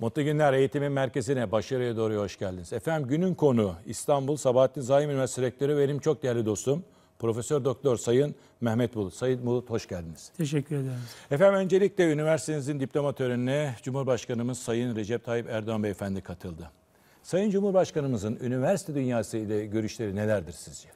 Mutlu Günler Eğitimin Merkezi'ne başarıya doğru hoş geldiniz. Efendim günün konu İstanbul Sabahattin Zaim Üniversitesi Rektörü benim çok değerli dostum Profesör Doktor Sayın Mehmet Bulut. Sayın Bulut hoş geldiniz. Teşekkür ederim. Efendim öncelikle üniversitenizin diploma törenine Cumhurbaşkanımız Sayın Recep Tayyip Erdoğan Beyefendi katıldı. Sayın Cumhurbaşkanımızın üniversite dünyası ile görüşleri nelerdir sizce?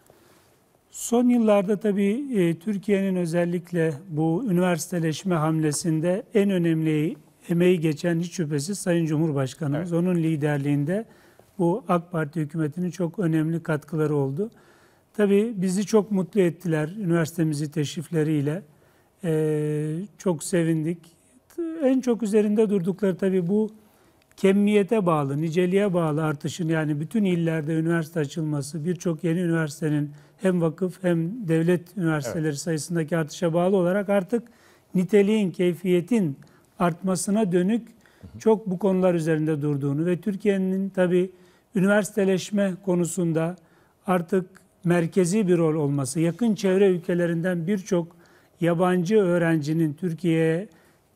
Son yıllarda tabii e, Türkiye'nin özellikle bu üniversiteleşme hamlesinde en önemli emeği geçen hiç şüphesiz Sayın Cumhurbaşkanımız. Evet. Onun liderliğinde bu AK Parti hükümetinin çok önemli katkıları oldu. Tabii bizi çok mutlu ettiler üniversitemizi teşrifleriyle. Ee, çok sevindik. En çok üzerinde durdukları tabii bu kemmiyete bağlı, niceliğe bağlı artışın yani bütün illerde üniversite açılması, birçok yeni üniversitenin hem vakıf hem devlet üniversiteleri evet. sayısındaki artışa bağlı olarak artık niteliğin, keyfiyetin artmasına dönük çok bu konular üzerinde durduğunu ve Türkiye'nin tabi üniversiteleşme konusunda artık merkezi bir rol olması, yakın çevre ülkelerinden birçok yabancı öğrencinin Türkiye'ye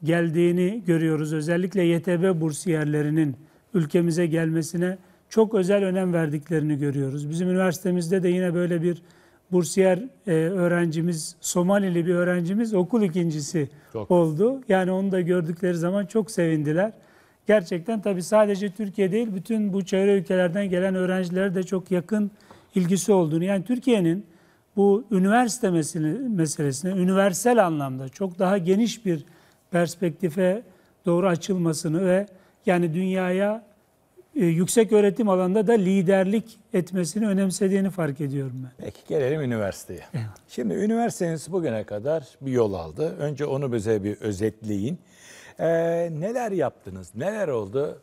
geldiğini görüyoruz. Özellikle YTB bursiyerlerinin ülkemize gelmesine çok özel önem verdiklerini görüyoruz. Bizim üniversitemizde de yine böyle bir bursiyer e, öğrencimiz, Somalili bir öğrencimiz okul ikincisi çok. oldu. Yani onu da gördükleri zaman çok sevindiler. Gerçekten tabii sadece Türkiye değil, bütün bu çevre ülkelerden gelen öğrencilere de çok yakın ilgisi olduğunu, yani Türkiye'nin bu üniversite meselesine, üniversel anlamda çok daha geniş bir perspektife doğru açılmasını ve yani dünyaya e, yüksek öğretim alanında da liderlik etmesini önemsediğini fark ediyorum ben. Peki gelelim üniversiteye. Evet. Şimdi üniversiteniz bugüne kadar bir yol aldı. Önce onu bize bir özetleyin. Ee, neler yaptınız, neler oldu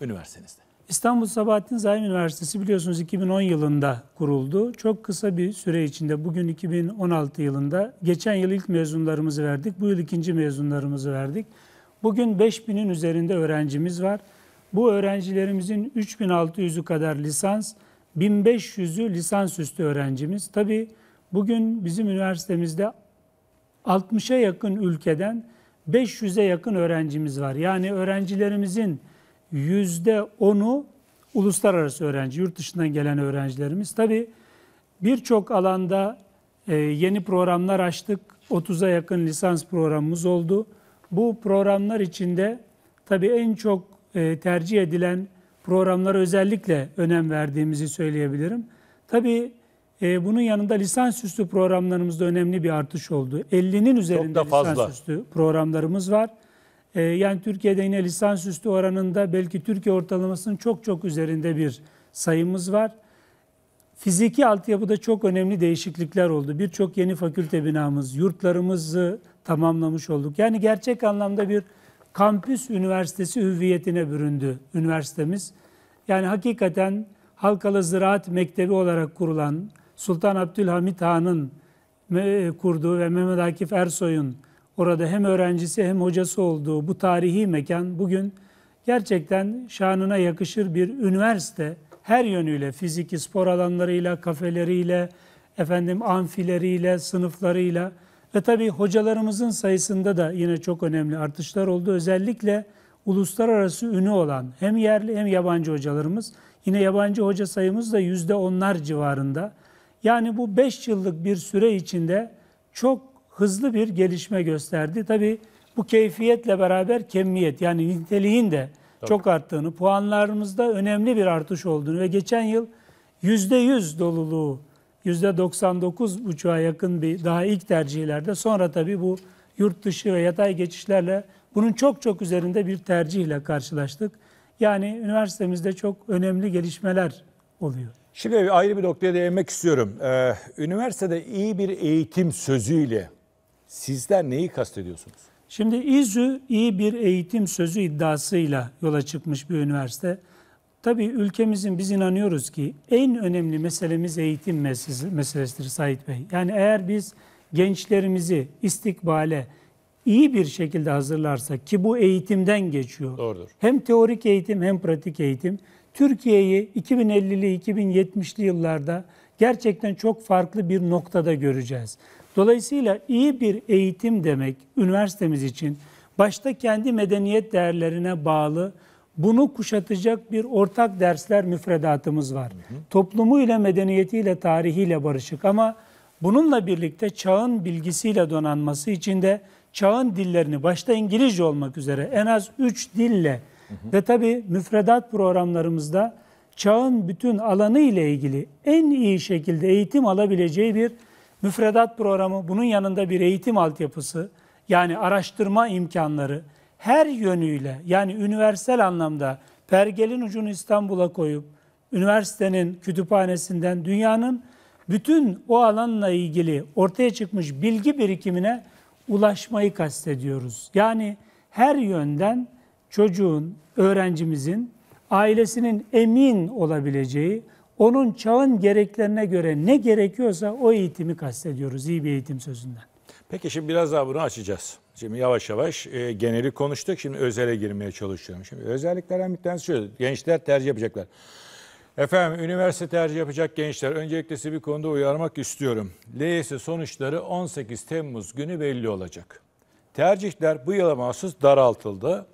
üniversitenizde? İstanbul Sabahattin Zahim Üniversitesi biliyorsunuz 2010 yılında kuruldu. Çok kısa bir süre içinde bugün 2016 yılında geçen yıl ilk mezunlarımızı verdik. Bu yıl ikinci mezunlarımızı verdik. Bugün 5000'in üzerinde öğrencimiz var. Bu öğrencilerimizin 3600'ü kadar lisans, 1500'ü lisansüstü öğrencimiz. Tabi bugün bizim üniversitemizde 60'a yakın ülkeden 500'e yakın öğrencimiz var. Yani öğrencilerimizin %10'u uluslararası öğrenci, yurt dışından gelen öğrencilerimiz. Tabi birçok alanda e, yeni programlar açtık. 30'a yakın lisans programımız oldu. Bu programlar içinde tabi en çok e, tercih edilen programlara özellikle önem verdiğimizi söyleyebilirim. Tabii e, bunun yanında lisansüstü programlarımızda önemli bir artış oldu. 50'nin üzerinde lisansüstü programlarımız var. E, yani Türkiye'de yine lisansüstü oranında belki Türkiye ortalamasının çok çok üzerinde bir sayımız var. Fiziki altyapıda çok önemli değişiklikler oldu. Birçok yeni fakülte binamız, yurtlarımızı tamamlamış olduk. Yani gerçek anlamda bir kampüs üniversitesi hüviyetine büründü üniversitemiz. Yani hakikaten Halkalı Ziraat Mektebi olarak kurulan Sultan Abdülhamit Han'ın e, kurduğu ve Mehmet Akif Ersoy'un orada hem öğrencisi hem hocası olduğu bu tarihi mekan bugün gerçekten şanına yakışır bir üniversite. Her yönüyle fiziki spor alanlarıyla, kafeleriyle, efendim amfileriyle, sınıflarıyla ve tabii hocalarımızın sayısında da yine çok önemli artışlar oldu. Özellikle uluslararası ünü olan hem yerli hem yabancı hocalarımız. Yine yabancı hoca sayımız da yüzde onlar civarında. Yani bu beş yıllık bir süre içinde çok hızlı bir gelişme gösterdi. Tabii bu keyfiyetle beraber kemiyet yani niteliğin de Tabii. çok arttığını, puanlarımızda önemli bir artış olduğunu ve geçen yıl yüzde yüz doluluğu Yüzde 99 %99,5'a yakın bir daha ilk tercihlerde. Sonra tabii bu yurt dışı ve yatay geçişlerle bunun çok çok üzerinde bir tercihle karşılaştık. Yani üniversitemizde çok önemli gelişmeler oluyor. Şimdi ayrı bir noktaya değinmek istiyorum. Ee, üniversitede iyi bir eğitim sözüyle sizler neyi kastediyorsunuz? Şimdi İZÜ iyi bir eğitim sözü iddiasıyla yola çıkmış bir üniversite. Tabii ülkemizin biz inanıyoruz ki en önemli meselemiz eğitim meselesidir Sait Bey. Yani eğer biz gençlerimizi istikbale iyi bir şekilde hazırlarsak ki bu eğitimden geçiyor. Doğrudur. Hem teorik eğitim hem pratik eğitim. Türkiye'yi 2050'li 2070'li yıllarda gerçekten çok farklı bir noktada göreceğiz. Dolayısıyla iyi bir eğitim demek üniversitemiz için başta kendi medeniyet değerlerine bağlı bunu kuşatacak bir ortak dersler müfredatımız var. Hı hı. ile medeniyetiyle, tarihiyle barışık ama bununla birlikte çağın bilgisiyle donanması için de çağın dillerini başta İngilizce olmak üzere en az 3 dille hı hı. ve tabi müfredat programlarımızda çağın bütün alanı ile ilgili en iyi şekilde eğitim alabileceği bir müfredat programı, bunun yanında bir eğitim altyapısı, yani araştırma imkanları, her yönüyle yani üniversal anlamda pergelin ucunu İstanbul'a koyup üniversitenin kütüphanesinden dünyanın bütün o alanla ilgili ortaya çıkmış bilgi birikimine ulaşmayı kastediyoruz. Yani her yönden çocuğun, öğrencimizin ailesinin emin olabileceği, onun çağın gereklerine göre ne gerekiyorsa o eğitimi kastediyoruz iyi bir eğitim sözünden. Peki şimdi biraz daha bunu açacağız. Şimdi yavaş yavaş e, geneli konuştuk. Şimdi özele girmeye çalışıyorum. Şimdi özelliklerden bir tanesi şu. Gençler tercih yapacaklar. Efendim üniversite tercih yapacak gençler öncelikle sizi bir konuda uyarmak istiyorum. LYS e sonuçları 18 Temmuz günü belli olacak. Tercihler bu yıla mahsus daraltıldı.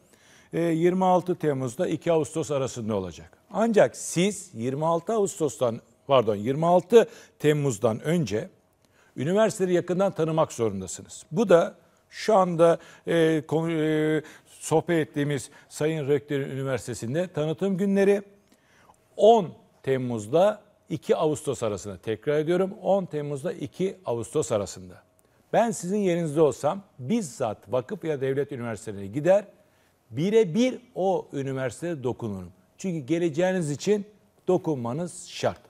E, 26 Temmuz'da 2 Ağustos arasında olacak. Ancak siz 26 Ağustos'tan pardon 26 Temmuz'dan önce üniversiteleri yakından tanımak zorundasınız. Bu da şu anda e, konu, e, sohbet ettiğimiz Sayın Rektörün Üniversitesi'nde tanıtım günleri 10 Temmuz'da 2 Ağustos arasında. Tekrar ediyorum 10 Temmuz'da 2 Ağustos arasında. Ben sizin yerinizde olsam bizzat vakıf ya devlet üniversitelerine gider birebir o üniversiteye dokunurum. Çünkü geleceğiniz için dokunmanız şart.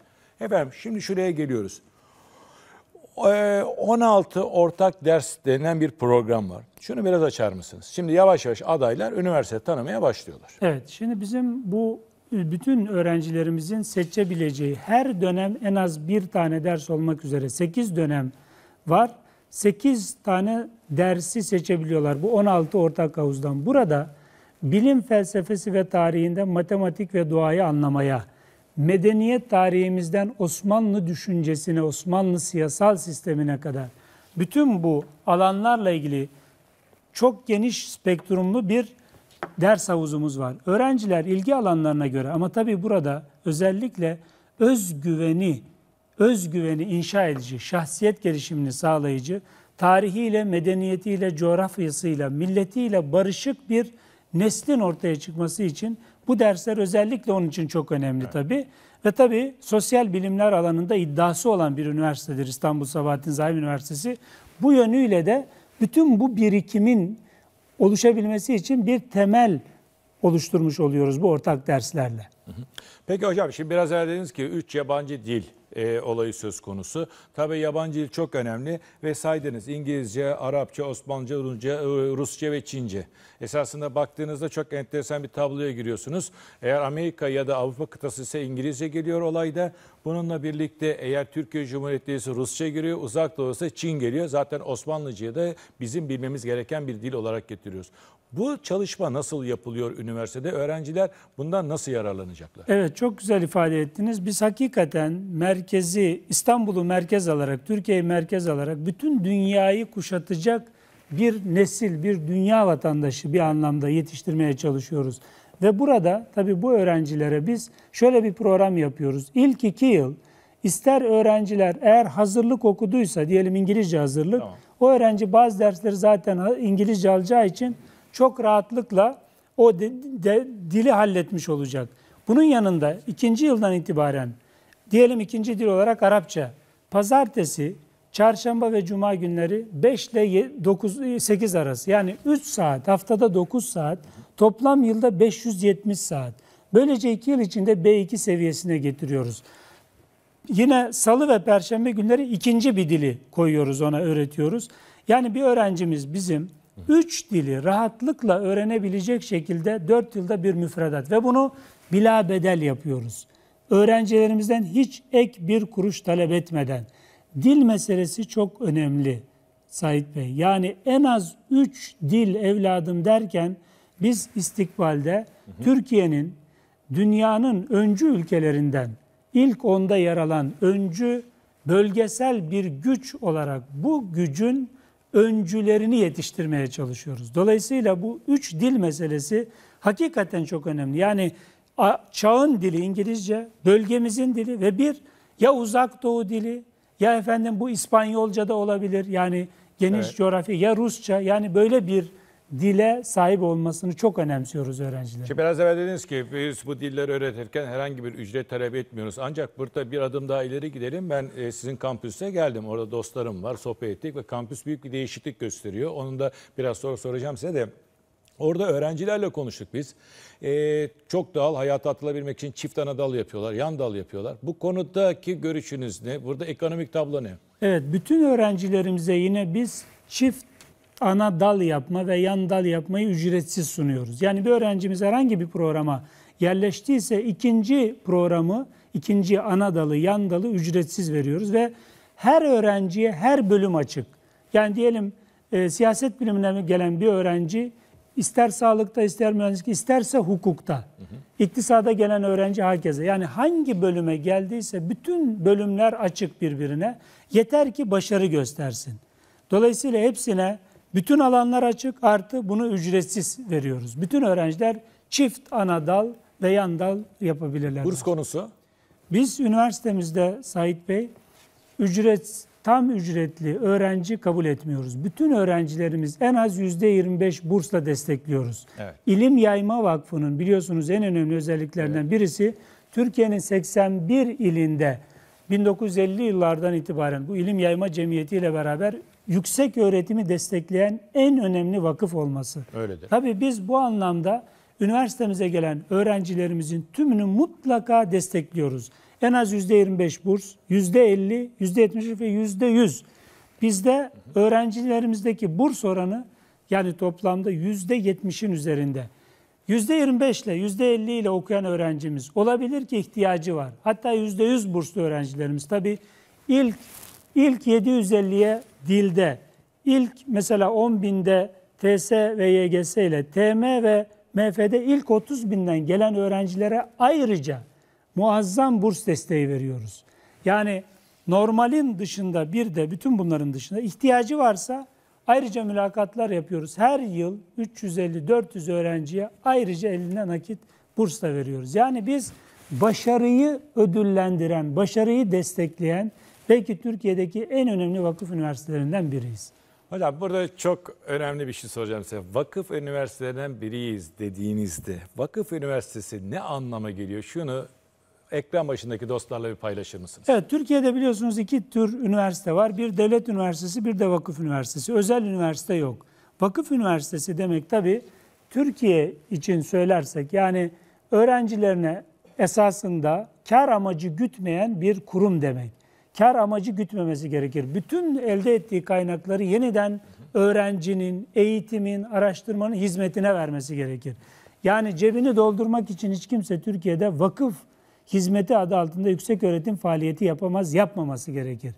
Efendim şimdi şuraya geliyoruz. 16 ee, ortak ders denen bir program var. Şunu biraz açar mısınız? Şimdi yavaş yavaş adaylar üniversite tanımaya başlıyorlar. Evet, şimdi bizim bu e, bütün öğrencilerimizin seçebileceği her dönem en az bir tane ders olmak üzere 8 dönem var. 8 tane dersi seçebiliyorlar bu 16 ortak havuzdan. Burada bilim felsefesi ve tarihinde matematik ve doğayı anlamaya, medeniyet tarihimizden Osmanlı düşüncesine, Osmanlı siyasal sistemine kadar bütün bu alanlarla ilgili çok geniş spektrumlu bir ders havuzumuz var. Öğrenciler ilgi alanlarına göre ama tabii burada özellikle özgüveni, özgüveni inşa edici, şahsiyet gelişimini sağlayıcı, tarihiyle, medeniyetiyle, coğrafyasıyla, milletiyle barışık bir neslin ortaya çıkması için bu dersler özellikle onun için çok önemli evet. tabii. Ve tabii sosyal bilimler alanında iddiası olan bir üniversitedir İstanbul Sabahattin Zahim Üniversitesi. Bu yönüyle de bütün bu birikimin oluşabilmesi için bir temel oluşturmuş oluyoruz bu ortak derslerle. Peki hocam şimdi biraz evvel dediniz ki 3 yabancı dil e, olayı söz konusu. Tabii yabancı dil çok önemli ve saydınız İngilizce, Arapça, Osmanlıca, Rumca, Rusça ve Çince. Esasında baktığınızda çok enteresan bir tabloya giriyorsunuz. Eğer Amerika ya da Avrupa kıtası ise İngilizce geliyor olayda. Bununla birlikte eğer Türkiye Cumhuriyeti Rusça giriyor, uzak doğusa Çin geliyor. Zaten Osmanlıcı'yı da bizim bilmemiz gereken bir dil olarak getiriyoruz. Bu çalışma nasıl yapılıyor üniversitede? Öğrenciler bundan nasıl yararlanacaklar? Evet çok güzel ifade ettiniz. Biz hakikaten merkezi İstanbul'u merkez alarak, Türkiye'yi merkez alarak bütün dünyayı kuşatacak bir nesil, bir dünya vatandaşı bir anlamda yetiştirmeye çalışıyoruz. Ve burada tabii bu öğrencilere biz şöyle bir program yapıyoruz. İlk iki yıl ister öğrenciler eğer hazırlık okuduysa diyelim İngilizce hazırlık tamam. o öğrenci bazı dersleri zaten İngilizce alacağı için çok rahatlıkla o de, de, dili halletmiş olacak. Bunun yanında ikinci yıldan itibaren diyelim ikinci dil olarak Arapça pazartesi, çarşamba ve cuma günleri 5 ile 9, 8 arası yani 3 saat haftada 9 saat Toplam yılda 570 saat. Böylece iki yıl içinde B2 seviyesine getiriyoruz. Yine salı ve perşembe günleri ikinci bir dili koyuyoruz ona öğretiyoruz. Yani bir öğrencimiz bizim üç dili rahatlıkla öğrenebilecek şekilde dört yılda bir müfredat ve bunu bila bedel yapıyoruz. Öğrencilerimizden hiç ek bir kuruş talep etmeden. Dil meselesi çok önemli Sait Bey. Yani en az üç dil evladım derken biz istikbalde Türkiye'nin dünyanın öncü ülkelerinden ilk onda yer alan öncü bölgesel bir güç olarak bu gücün öncülerini yetiştirmeye çalışıyoruz. Dolayısıyla bu üç dil meselesi hakikaten çok önemli. Yani çağın dili İngilizce, bölgemizin dili ve bir ya uzak doğu dili ya efendim bu İspanyolca da olabilir. Yani geniş evet. coğrafya ya Rusça yani böyle bir dile sahip olmasını çok önemsiyoruz öğrencilerin. Şimdi biraz evvel dediniz ki biz bu dilleri öğretirken herhangi bir ücret talep etmiyoruz. Ancak burada bir adım daha ileri gidelim. Ben e, sizin kampüse geldim. Orada dostlarım var, sohbet ettik ve kampüs büyük bir değişiklik gösteriyor. Onun da biraz sonra soracağım size de. Orada öğrencilerle konuştuk biz. Ee, çok doğal hayata atılabilmek için çift ana dal yapıyorlar, yan dal yapıyorlar. Bu konudaki görüşünüz ne? Burada ekonomik tablo ne? Evet, bütün öğrencilerimize yine biz çift ana dal yapma ve yan dal yapmayı ücretsiz sunuyoruz. Yani bir öğrencimiz herhangi bir programa yerleştiyse ikinci programı, ikinci ana dalı, yan dalı ücretsiz veriyoruz ve her öğrenciye her bölüm açık. Yani diyelim e, siyaset bilimine gelen bir öğrenci ister sağlıkta, ister mühendislik, isterse hukukta. Hı hı. İktisada gelen öğrenci herkese. Yani hangi bölüme geldiyse bütün bölümler açık birbirine. Yeter ki başarı göstersin. Dolayısıyla hepsine bütün alanlar açık artı bunu ücretsiz veriyoruz. Bütün öğrenciler çift ana dal ve yan dal yapabilirler. Burs konusu? Biz üniversitemizde Sait Bey ücret tam ücretli öğrenci kabul etmiyoruz. Bütün öğrencilerimiz en az yüzde %25 bursla destekliyoruz. Evet. İlim Yayma Vakfı'nın biliyorsunuz en önemli özelliklerinden evet. birisi Türkiye'nin 81 ilinde 1950 yıllardan itibaren bu ilim yayma cemiyeti ile beraber yüksek öğretimi destekleyen en önemli vakıf olması. Öyledir. Tabii biz bu anlamda üniversitemize gelen öğrencilerimizin tümünü mutlaka destekliyoruz. En az %25 burs, %50, %70 ve %100. Bizde öğrencilerimizdeki burs oranı yani toplamda %70'in üzerinde. %25 ile %50 ile okuyan öğrencimiz olabilir ki ihtiyacı var. Hatta %100 burslu öğrencilerimiz tabii ilk ilk 750'ye dilde ilk mesela 10 binde TS ve YGS ile TM ve MF'de ilk 30 binden gelen öğrencilere ayrıca muazzam burs desteği veriyoruz. Yani normalin dışında bir de bütün bunların dışında ihtiyacı varsa ayrıca mülakatlar yapıyoruz. Her yıl 350-400 öğrenciye ayrıca eline nakit burs da veriyoruz. Yani biz başarıyı ödüllendiren, başarıyı destekleyen Belki Türkiye'deki en önemli vakıf üniversitelerinden biriyiz. Hocam burada çok önemli bir şey soracağım size. Vakıf üniversitelerinden biriyiz dediğinizde vakıf üniversitesi ne anlama geliyor? Şunu ekran başındaki dostlarla bir paylaşır mısınız? Evet, Türkiye'de biliyorsunuz iki tür üniversite var. Bir devlet üniversitesi, bir de vakıf üniversitesi. Özel üniversite yok. Vakıf üniversitesi demek tabii Türkiye için söylersek yani öğrencilerine esasında kar amacı gütmeyen bir kurum demek kar amacı gütmemesi gerekir. Bütün elde ettiği kaynakları yeniden öğrencinin, eğitimin, araştırmanın hizmetine vermesi gerekir. Yani cebini doldurmak için hiç kimse Türkiye'de vakıf hizmeti adı altında yüksek öğretim faaliyeti yapamaz, yapmaması gerekir.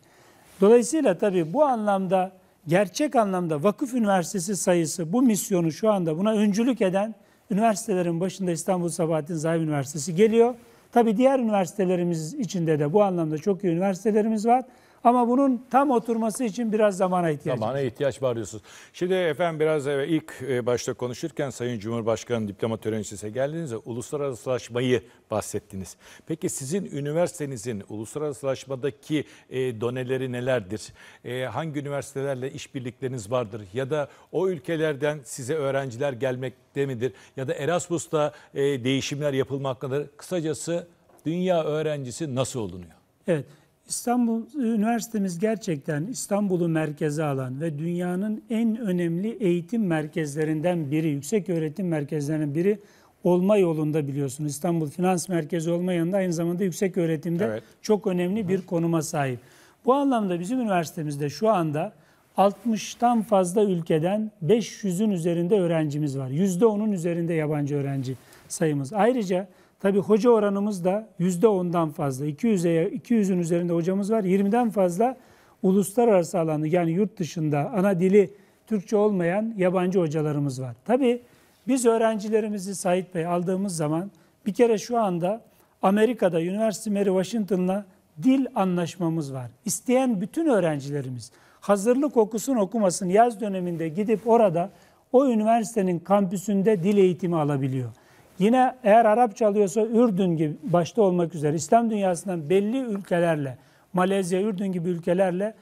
Dolayısıyla tabii bu anlamda gerçek anlamda vakıf üniversitesi sayısı bu misyonu şu anda buna öncülük eden üniversitelerin başında İstanbul Sabahattin Zahid Üniversitesi geliyor. Tabi diğer üniversitelerimiz içinde de bu anlamda çok iyi üniversitelerimiz var. Ama bunun tam oturması için biraz zamana ihtiyaç var. Zamana ihtiyaç var diyorsunuz. Şimdi efendim biraz evvel ilk e, başta konuşurken Sayın Cumhurbaşkanı diploma töreni size geldiğinizde uluslararasılaşmayı bahsettiniz. Peki sizin üniversitenizin uluslararasılaşmadaki e, doneleri nelerdir? E, hangi üniversitelerle işbirlikleriniz vardır? Ya da o ülkelerden size öğrenciler gelmekte midir? Ya da Erasmus'ta değişimler yapılmaktadır? Kısacası dünya öğrencisi nasıl olunuyor? Evet. İstanbul e, Üniversitemiz gerçekten İstanbul'u merkeze alan ve dünyanın en önemli eğitim merkezlerinden biri, yüksek öğretim merkezlerinden biri olma yolunda biliyorsun. İstanbul Finans Merkezi olma yanında aynı zamanda yüksek öğretimde evet. çok önemli bir konuma sahip. Bu anlamda bizim üniversitemizde şu anda 60'tan fazla ülkeden 500'ün üzerinde öğrencimiz var. %10'un üzerinde yabancı öğrenci sayımız. Ayrıca Tabi hoca oranımız da yüzde ondan fazla. 200'e 200'ün üzerinde hocamız var. 20'den fazla uluslararası alanda yani yurt dışında ana dili Türkçe olmayan yabancı hocalarımız var. Tabi biz öğrencilerimizi Sait Bey aldığımız zaman bir kere şu anda Amerika'da University Mary Washington'la dil anlaşmamız var. İsteyen bütün öğrencilerimiz hazırlık okusun okumasın yaz döneminde gidip orada o üniversitenin kampüsünde dil eğitimi alabiliyor. Yine eğer Arapça alıyorsa Ürdün gibi başta olmak üzere İslam dünyasından belli ülkelerle Malezya, Ürdün gibi ülkelerle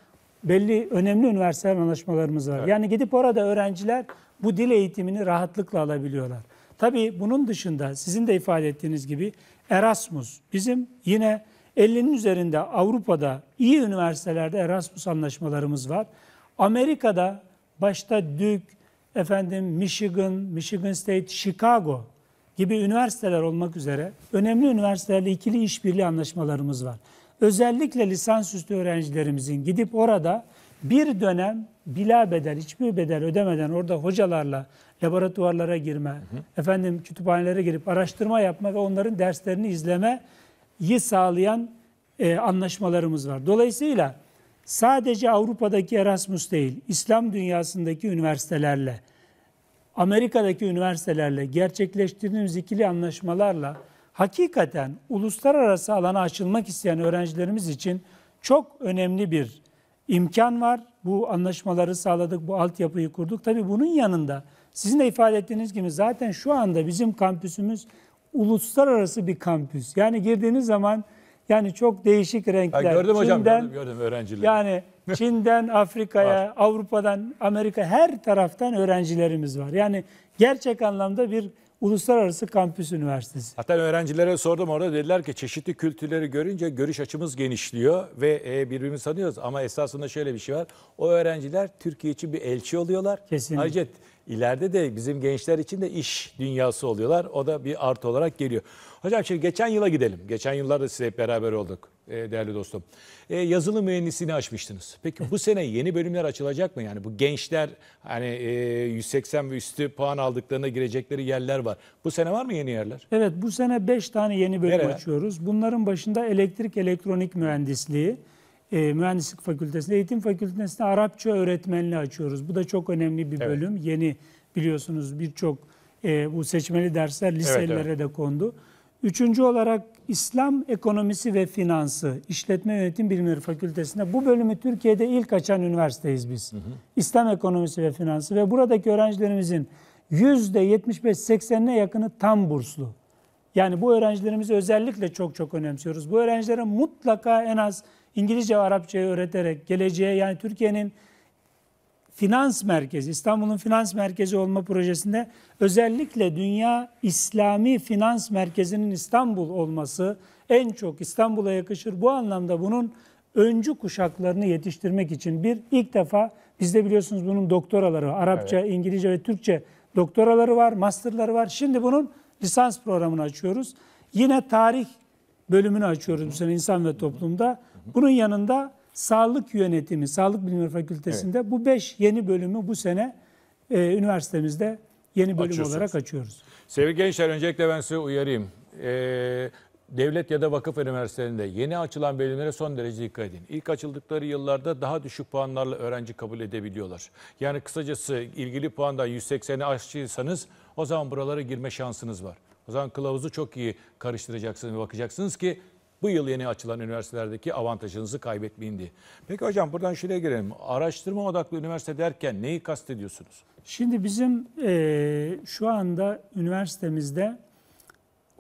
belli önemli üniversiteler anlaşmalarımız var. Evet. Yani gidip orada öğrenciler bu dil eğitimini rahatlıkla alabiliyorlar. Tabii bunun dışında sizin de ifade ettiğiniz gibi Erasmus bizim yine 50'nin üzerinde Avrupa'da iyi üniversitelerde Erasmus anlaşmalarımız var. Amerika'da başta Duke, efendim Michigan, Michigan State, Chicago gibi üniversiteler olmak üzere önemli üniversitelerle ikili işbirliği anlaşmalarımız var. Özellikle lisansüstü öğrencilerimizin gidip orada bir dönem bila bedel, hiçbir bedel ödemeden orada hocalarla laboratuvarlara girme, hı hı. efendim kütüphanelere girip araştırma yapma ve onların derslerini izlemeyi sağlayan e, anlaşmalarımız var. Dolayısıyla sadece Avrupa'daki Erasmus değil, İslam dünyasındaki üniversitelerle, Amerika'daki üniversitelerle gerçekleştirdiğimiz ikili anlaşmalarla hakikaten uluslararası alana açılmak isteyen öğrencilerimiz için çok önemli bir imkan var. Bu anlaşmaları sağladık, bu altyapıyı kurduk. Tabii bunun yanında sizin de ifade ettiğiniz gibi zaten şu anda bizim kampüsümüz uluslararası bir kampüs. Yani girdiğiniz zaman yani çok değişik renkler. Ya gördüm hocam, gördüm, gördüm öğrencileri. Yani Çin'den Afrika'ya, Avrupa'dan Amerika her taraftan öğrencilerimiz var. Yani gerçek anlamda bir uluslararası kampüs üniversitesi. Hatta öğrencilere sordum orada dediler ki çeşitli kültürleri görünce görüş açımız genişliyor ve e, birbirimizi tanıyoruz. Ama esasında şöyle bir şey var. O öğrenciler Türkiye için bir elçi oluyorlar. Kesinlikle. Ayrıca ileride de bizim gençler için de iş dünyası oluyorlar. O da bir artı olarak geliyor. Hocam şimdi geçen yıla gidelim. Geçen yıllarda size hep beraber olduk. E, değerli dostum. E, yazılı mühendisliğini açmıştınız. Peki bu sene yeni bölümler açılacak mı? Yani bu gençler hani 180 e, ve üstü puan aldıklarına girecekleri yerler var. Bu sene var mı yeni yerler? Evet bu sene 5 tane yeni bölüm Nereler? açıyoruz. Bunların başında elektrik elektronik mühendisliği, e, mühendislik fakültesinde, eğitim fakültesinde Arapça öğretmenliği açıyoruz. Bu da çok önemli bir evet. bölüm. Yeni biliyorsunuz birçok bu seçmeli dersler liselere evet, evet. de kondu. Üçüncü olarak İslam ekonomisi ve finansı İşletme Yönetim Bilimleri Fakültesi'nde bu bölümü Türkiye'de ilk açan üniversiteyiz biz. Hı hı. İslam ekonomisi ve finansı ve buradaki öğrencilerimizin %75-80'ine yakını tam burslu. Yani bu öğrencilerimizi özellikle çok çok önemsiyoruz. Bu öğrencilere mutlaka en az İngilizce ve Arapçayı öğreterek geleceğe yani Türkiye'nin finans merkezi, İstanbul'un finans merkezi olma projesinde özellikle dünya İslami finans merkezinin İstanbul olması en çok İstanbul'a yakışır. Bu anlamda bunun öncü kuşaklarını yetiştirmek için bir ilk defa bizde biliyorsunuz bunun doktoraları Arapça, evet. İngilizce ve Türkçe doktoraları var, masterları var. Şimdi bunun lisans programını açıyoruz. Yine tarih bölümünü açıyoruz bu sene insan ve toplumda. Bunun yanında Sağlık Yönetimi, Sağlık Bilimleri Fakültesi'nde evet. bu beş yeni bölümü bu sene e, üniversitemizde yeni bölüm olarak açıyoruz. Sevgili gençler öncelikle ben size uyarayım. Ee, devlet ya da vakıf üniversitelerinde yeni açılan bölümlere son derece dikkat edin. İlk açıldıkları yıllarda daha düşük puanlarla öğrenci kabul edebiliyorlar. Yani kısacası ilgili puanda 180'i aşçıysanız o zaman buralara girme şansınız var. O zaman kılavuzu çok iyi karıştıracaksınız ve bakacaksınız ki bu yıl yeni açılan üniversitelerdeki avantajınızı kaybetmeyin diye. Peki hocam buradan şuraya girelim. Araştırma odaklı üniversite derken neyi kastediyorsunuz? Şimdi bizim e, şu anda üniversitemizde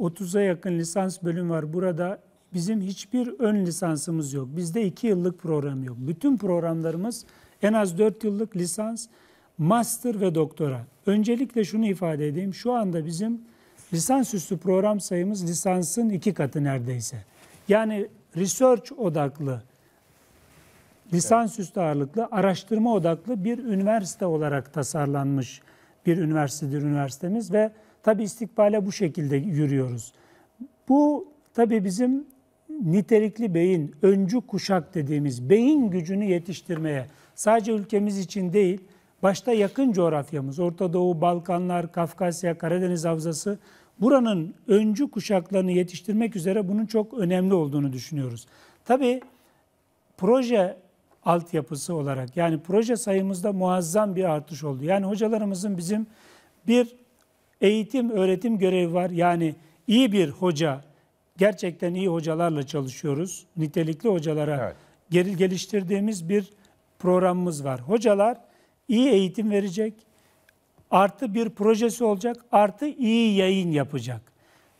30'a yakın lisans bölüm var. Burada bizim hiçbir ön lisansımız yok. Bizde 2 yıllık program yok. Bütün programlarımız en az 4 yıllık lisans, master ve doktora. Öncelikle şunu ifade edeyim. Şu anda bizim lisansüstü program sayımız lisansın iki katı neredeyse. Yani research odaklı, lisansüstü ağırlıklı, araştırma odaklı bir üniversite olarak tasarlanmış bir üniversitedir üniversitemiz ve tabi istikbale bu şekilde yürüyoruz. Bu tabi bizim nitelikli beyin, öncü kuşak dediğimiz beyin gücünü yetiştirmeye sadece ülkemiz için değil, başta yakın coğrafyamız, Orta Doğu, Balkanlar, Kafkasya, Karadeniz Havzası buranın öncü kuşaklarını yetiştirmek üzere bunun çok önemli olduğunu düşünüyoruz. Tabii proje altyapısı olarak yani proje sayımızda muazzam bir artış oldu. Yani hocalarımızın bizim bir eğitim öğretim görevi var. Yani iyi bir hoca, gerçekten iyi hocalarla çalışıyoruz. Nitelikli hocalara evet. geliştirdiğimiz bir programımız var. Hocalar iyi eğitim verecek, artı bir projesi olacak, artı iyi yayın yapacak.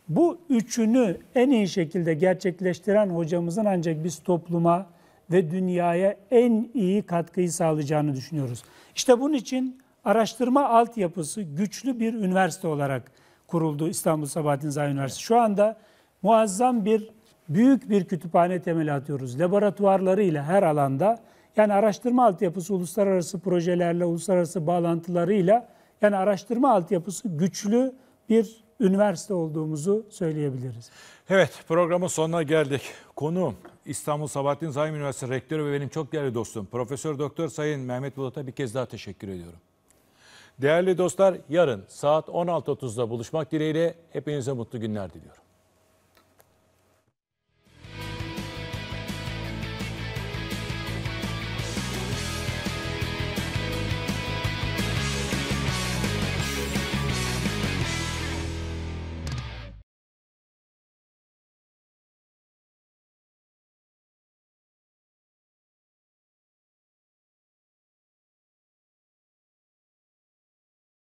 Bu üçünü en iyi şekilde gerçekleştiren hocamızın ancak biz topluma ve dünyaya en iyi katkıyı sağlayacağını düşünüyoruz. İşte bunun için araştırma altyapısı güçlü bir üniversite olarak kuruldu İstanbul Sabahattin Zahid Üniversitesi. Şu anda muazzam bir büyük bir kütüphane temeli atıyoruz. Laboratuvarlarıyla her alanda yani araştırma altyapısı uluslararası projelerle, uluslararası bağlantılarıyla yani araştırma altyapısı güçlü bir üniversite olduğumuzu söyleyebiliriz. Evet programın sonuna geldik. Konuğum İstanbul Sabahattin Zaim Üniversitesi Rektörü ve benim çok değerli dostum Profesör Doktor Sayın Mehmet Bulat'a bir kez daha teşekkür ediyorum. Değerli dostlar yarın saat 16.30'da buluşmak dileğiyle hepinize mutlu günler diliyorum.